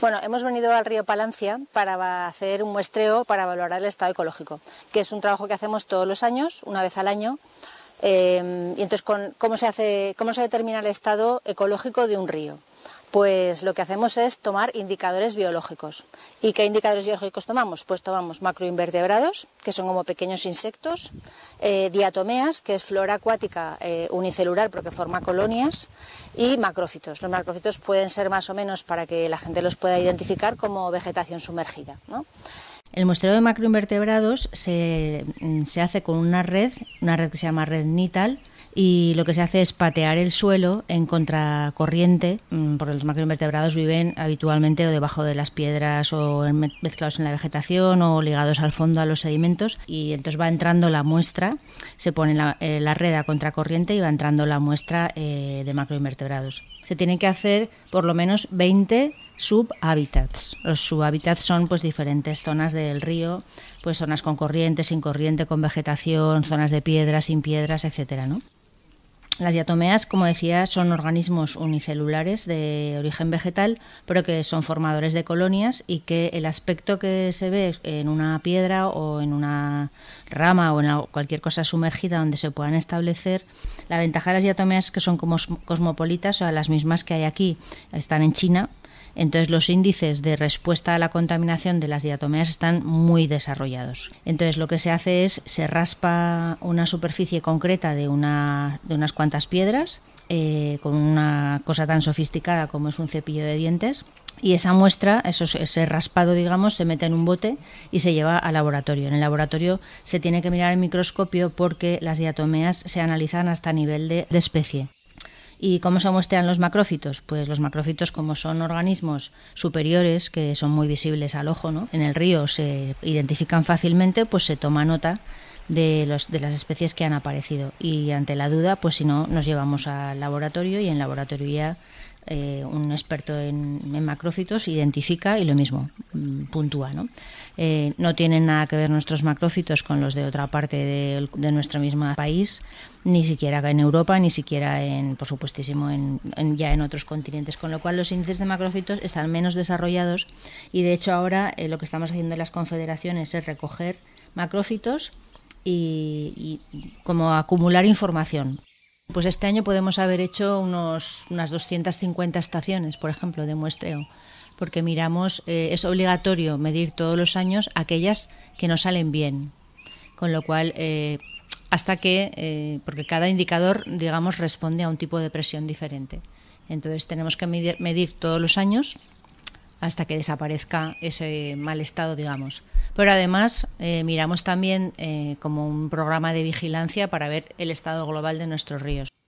Bueno, hemos venido al río Palancia para hacer un muestreo para valorar el estado ecológico, que es un trabajo que hacemos todos los años, una vez al año. Eh, y entonces, ¿cómo, se hace, ¿cómo se determina el estado ecológico de un río? Pues lo que hacemos es tomar indicadores biológicos. ¿Y qué indicadores biológicos tomamos? Pues tomamos macroinvertebrados, que son como pequeños insectos, eh, diatomeas, que es flora acuática eh, unicelular porque forma colonias, y macrófitos. Los macrófitos pueden ser más o menos, para que la gente los pueda identificar, como vegetación sumergida. El muestreo de macroinvertebrados se, mm, se, hace con una red, una red que se llama red NITAL, y lo que se hace es patear el suelo en contracorriente, mm, porque los macroinvertebrados viven habitualmente o debajo de las piedras o mezclados en la vegetación o ligados al fondo a los sedimentos y entonces va entrando la muestra, se pone la, eh, red a contracorriente y va entrando la muestra eh, de macroinvertebrados. Se tienen que hacer por lo menos 20 subhábitats. Los subhábitats son pues diferentes zonas del río, pues zonas con corriente, sin corriente, con vegetación, zonas de piedra, sin piedras, etcétera, ¿no? Las diatomeas, como decía, son organismos unicelulares de origen vegetal, pero que son formadores de colonias y que el aspecto que se ve en una piedra o en una rama o en cualquier cosa sumergida donde se puedan establecer, la ventaja de las diatomeas es que son como cosmopolitas, o sea, las mismas que hay aquí, están en China, entonces los índices de respuesta a la contaminación de las diatomeas están muy desarrollados. Entonces lo que se hace es se raspa una superficie concreta de, unas cuantas piedras eh, con una cosa tan sofisticada como es un cepillo de dientes y esa muestra, ese raspado, digamos, se mete en un bote y se lleva al laboratorio. En el laboratorio se tiene que mirar el microscopio porque las diatomeas se analizan hasta nivel de especie. ¿Y cómo se muestran los macrófitos? Pues los macrófitos, como son organismos superiores, que son muy visibles al ojo, ¿no? en el río se identifican fácilmente, pues se toma nota de, los, de las especies que han aparecido. Y ante la duda, pues si no, nos llevamos al laboratorio y en laboratorio ya eh, un experto en, macrófitos identifica y lo mismo, mm, puntúa. ¿no? Eh, no tienen nada que ver nuestros macrófitos con los de otra parte de, nuestro mismo país, ni siquiera en Europa, ni siquiera en, por supuestísimo, en, ya en otros continentes. Con lo cual los índices de macrófitos están menos desarrollados y de hecho ahora eh, lo que estamos haciendo en las confederaciones es recoger macrófitos y, y como acumular información pues este año podemos haber hecho unos, unas 250 estaciones, por ejemplo, de muestreo, porque miramos, eh, es obligatorio medir todos los años aquellas que no salen bien, con lo cual, eh, hasta que, eh, porque cada indicador, digamos, responde a un tipo de presión diferente. Entonces tenemos que medir, medir todos los años hasta que desaparezca ese mal estado, digamos. Pero además eh, miramos también eh, como un programa de vigilancia para ver el estado global de nuestros ríos.